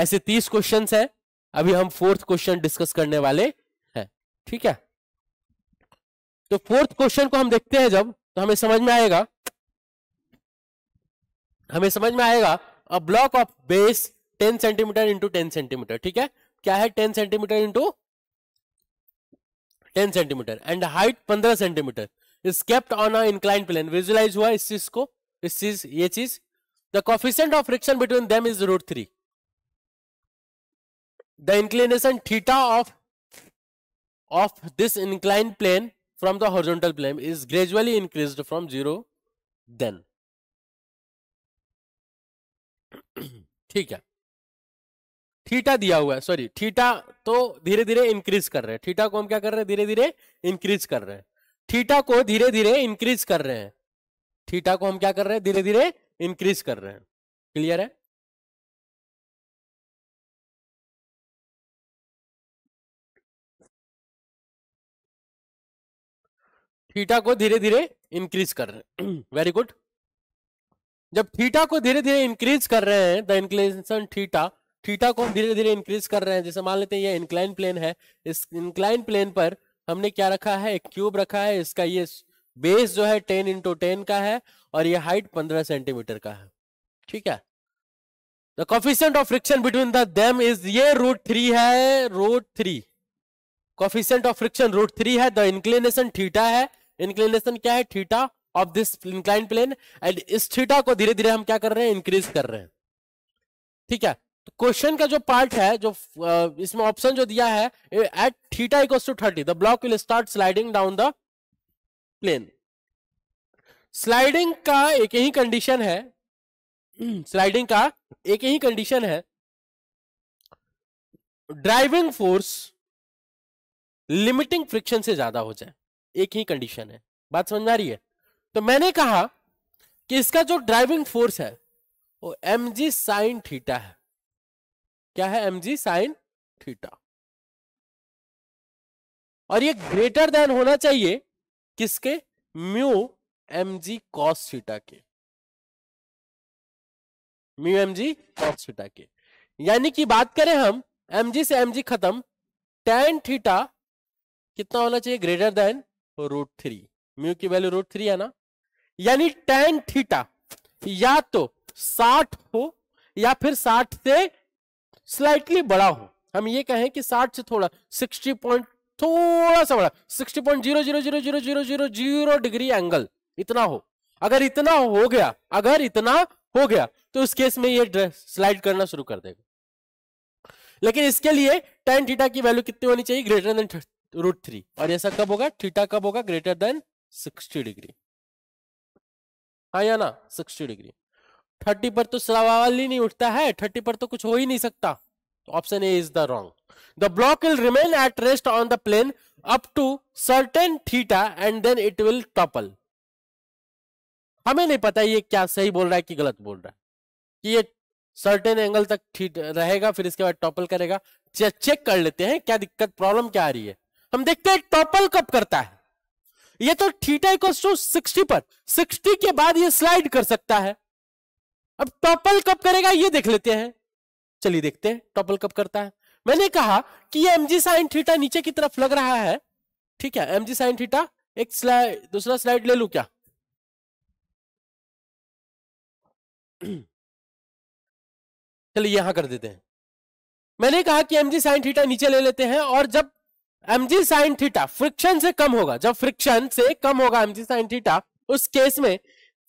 ऐसे तीस क्वेश्चन हैं अभी हम फोर्थ क्वेश्चन डिस्कस करने वाले हैं ठीक है तो फोर्थ क्वेश्चन को हम देखते हैं जब तो हमें समझ में आएगा हमें समझ में आएगा a block of base ten centimetre into ten centimetre ठीक है क्या है ten centimetre into ten centimetre and height पंद्रह centimetre is kept on a incline plane visualise हुआ इस चीज को इस चीज ये चीज the coefficient of friction between them is root three the inclination theta of of this incline plane from the horizontal plane is gradually increase from zero then ठीक है थीटा दिया हुआ है सॉरी थीटा तो धीरे धीरे इंक्रीज कर रहे हैं थीटा को हम क्या कर रहे हैं धीरे धीरे इंक्रीज कर रहे हैं थीटा को धीरे धीरे इंक्रीज कर रहे हैं थीटा को हम क्या कर रहे हैं धीरे धीरे इंक्रीज कर रहे हैं क्लियर है थीटा को धीरे धीरे इंक्रीज कर रहे हैं वेरी गुड जब थीटा को धीरे धीरे इंक्रीज कर रहे हैं द इंक्लेन थीटा थीटा को हम धीरे धीरे इंक्रीज कर रहे हैं जैसे मान लेते हैं ये इंक्लाइन प्लेन है इस इंक्लाइन प्लेन पर हमने क्या रखा है एक क्यूब रखा है इसका ये बेस जो है टेन इंटू टेन का है और ये हाइट पंद्रह सेंटीमीटर का है ठीक है the coefficient of friction between the them is ये रूट थ्री है root three coefficient of friction root three है द इंक्लेनेशन थीटा है इंक्लिनेशन क्या है theta of this incline plane and इस थीटा को धीरे धीरे हम क्या कर रहे हैं इंक्रीज कर रहे हैं ठीक है तो क्वेश्चन का जो पार्ट है जो इसमें ऑप्शन जो दिया है at theta equal to thirty the block will start sliding down the plane sliding का एक ही कंडीशन है स्लाइडिंग का एक ही कंडीशन है ड्राइविंग फोर्स लिमिटिंग फ्रिक्शन से ज्यादा हो जाए एक ही कंडीशन है बात समझ आ रही है तो मैंने कहा कि इसका जो ड्राइविंग फोर्स है वो एम जी साइन थीटा है क्या है एम जी साइन थीटा और ये ग्रेटर देन होना चाहिए किसके mu M G cos theta के mu M G cos theta के यानी कि बात करें हम एम जी से एम जी खत्म टेन थीटा कितना होना चाहिए greater than root three mu की वैल्यू रूट थ्री है ना यानी टेन थीटा या तो साठ हो या फिर साठ से स्लाइटली बड़ा हो हम ये कहें कि साठ से थोड़ा सिक्सटी पॉइंट थोड़ा सा बड़ा sixty point zero zero zero zero zero zero zero degree angle इतना हो अगर इतना हो गया अगर इतना हो गया तो उस केस में यह स्लाइड करना शुरू कर देगा लेकिन इसके लिए टेन थीटा की वैल्यू कितनी होनी चाहिए ग्रेटर देन रूट थ्री और ऐसा कब होगा थीटा कब होगा ग्रेटर देन सिक्सटी डिग्री हाँ या ना सिक्सटी डिग्री थर्टी पर तो सवाल ही नहीं उठता है थर्टी पर तो कुछ हो ही नहीं सकता option A is the wrong the block will remain at rest on the plane up to certain theta and then it will topple हमें नहीं पता ये क्या सही बोल रहा है कि गलत बोल रहा है कि ये सर्टेन एंगल तक ठीक रहेगा फिर इसके बाद टॉपल करेगा चेक कर लेते हैं क्या दिक्कत प्रॉब्लम क्या आ रही है हम देखते हैं टॉपल कब करता है ये तो थीटा इक्वल टू सिक्सटी पर सिक्सटी के बाद ये स्लाइड कर सकता है अब टॉपल कब करेगा ये देख लेते हैं चलिए देखते हैं टॉपल कब करता है मैंने कहा कि ये एमजी साइन थीटा नीचे की तरफ लग रहा है ठीक है एमजी साइन थीटा एक स्लाइड दूसरा स्लाइड ले लू क्या चलिए यहां कर देते हैं मैंने कहा कि एमजी साइन थीटा नीचे ले लेते हैं और जब M G sine theta friction से कम होगा जब फ्रिक्शन से कम होगा एम जी साइन थीटा उस केस में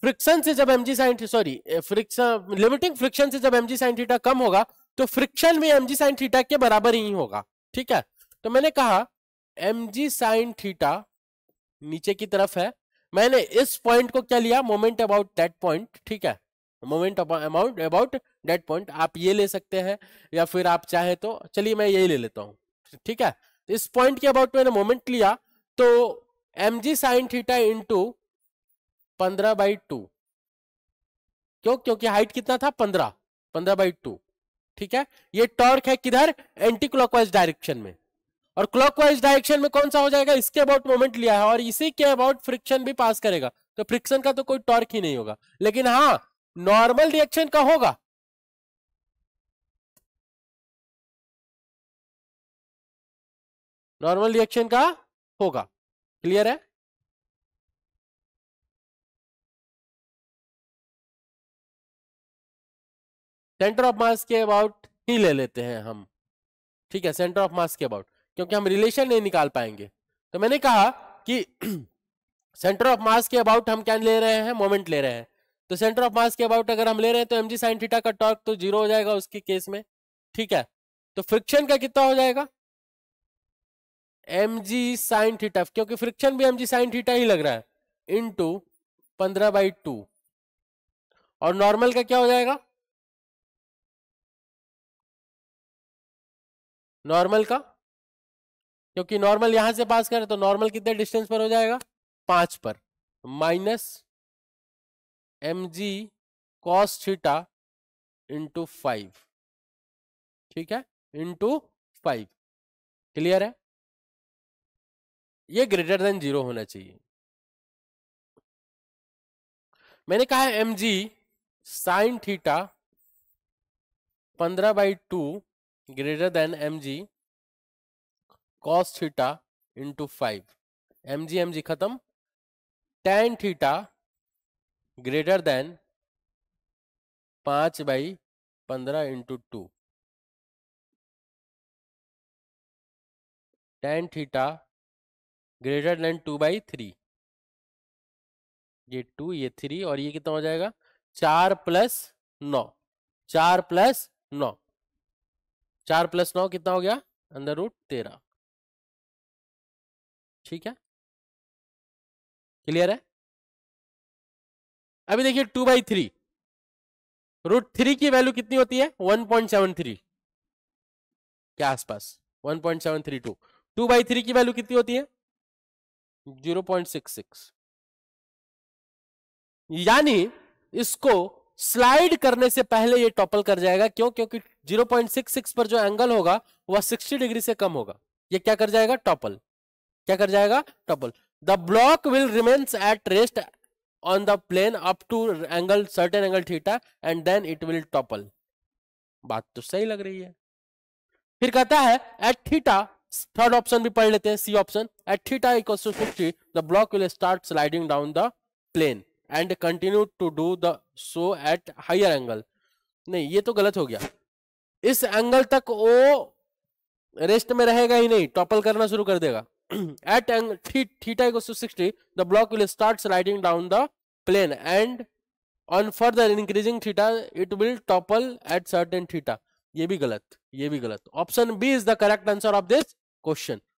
फ्रिक्शन से जब M G sine sorry friction limiting friction से जब एम जी साइन थीटा कम होगा तो फ्रिक्शन भी एम जी साइन थीटा के बराबर ही होगा ठीक है तो मैंने कहा एम जी साइन थीटा नीचे की तरफ है मैंने इस पॉइंट को क्या लिया मोमेंट अबाउट दैट पॉइंट ठीक है moment amount about that point आप ये ले सकते हैं या फिर आप चाहे तो चलिए मैं यही ले लेता हूं ठीक है इस पॉइंट के अबाउट मैंने मोमेंट लिया तो M G sine theta two पंद्रह बाई टू क्यों क्योंकि हाइट कितना था पंद्रह पंद्रह बाई टू ठीक है ये टॉर्क है किधर एंटी क्लॉकवाइज डायरेक्शन में और क्लॉकवाइज डायरेक्शन में कौन सा हो जाएगा इसके अबाउट मोमेंट लिया है और इसी के अबाउट फ्रिक्शन भी पास करेगा तो फ्रिक्शन का तो कोई टॉर्क ही नहीं होगा लेकिन हाँ नॉर्मल रिएक्शन का होगा नॉर्मल रिएक्शन का होगा क्लियर है सेंटर ऑफ मास के अबाउट ही ले लेते हैं हम ठीक है सेंटर ऑफ मास के अबाउट क्योंकि हम रिलेशन नहीं निकाल पाएंगे तो मैंने कहा कि सेंटर ऑफ मास के अबाउट हम क्या ले रहे हैं मोमेंट ले रहे हैं तो सेंटर ऑफ मास के अबाउट अगर हम ले रहे हैं तो एम जी साइन थीटा का टॉर्क तो जीरो हो जाएगा उसके केस में ठीक है तो फ्रिक्शन का कितना हो जाएगा एम जी साइन थीटा क्योंकि फ्रिक्शन भी एम जी साइन थीटा ही लग रहा है इन टू पंद्रह बाई टू और नॉर्मल का क्या हो जाएगा नॉर्मल का क्योंकि नॉर्मल यहां से पास करें तो नॉर्मल कितने डिस्टेंस पर हो जाएगा पांच पर minus M G cos theta into five ठीक है इंटू फाइव क्लियर है ये ग्रेटर देन जीरो होना चाहिए मैंने कहा एम जी साइन थीटा पंद्रह by two greater than M G cos theta into five M G M G खत्म टेन थीटा ग्रेटर देन पांच बाई पंद्रह into two tan theta greater than two by three ये two ये three और ये कितना हो जाएगा चार प्लस नौ चार प्लस नौ चार प्लस नौ कितना हो गया अंदर रूट तेरह ठीक है क्लियर है अभी देखिए two by three root three की वैल्यू कितनी होती है वन पॉइंट सेवन थ्री के आसपास one point seven three two two by three की वैल्यू कितनी होती है जीरो पॉइंट सिक्स सिक्स यानी इसको स्लाइड करने से पहले ये टॉपल कर जाएगा क्यों क्योंकि 0.66 पर जो एंगल होगा वह 60 डिग्री से कम होगा ये क्या कर जाएगा टॉपल क्या कर जाएगा topple the block will remains at rest on the plane up to angle certain angle theta and then it will topple बात तो सही लग रही है फिर कहता है एट थीटा थर्ड ऑप्शन भी पढ़ लेते हैं C option at theta equal to fifty the block will start sliding down the plane and continue to do the so at higher angle नहीं ये तो गलत हो गया इस एंगल तक वो रेस्ट में रहेगा ही नहीं टॉपल करना शुरू कर देगा at angle theta equal to sixty the block will start sliding down the plane and on further increasing theta it will topple at certain theta ये भी गलत ये भी गलत option B is the correct answer of this question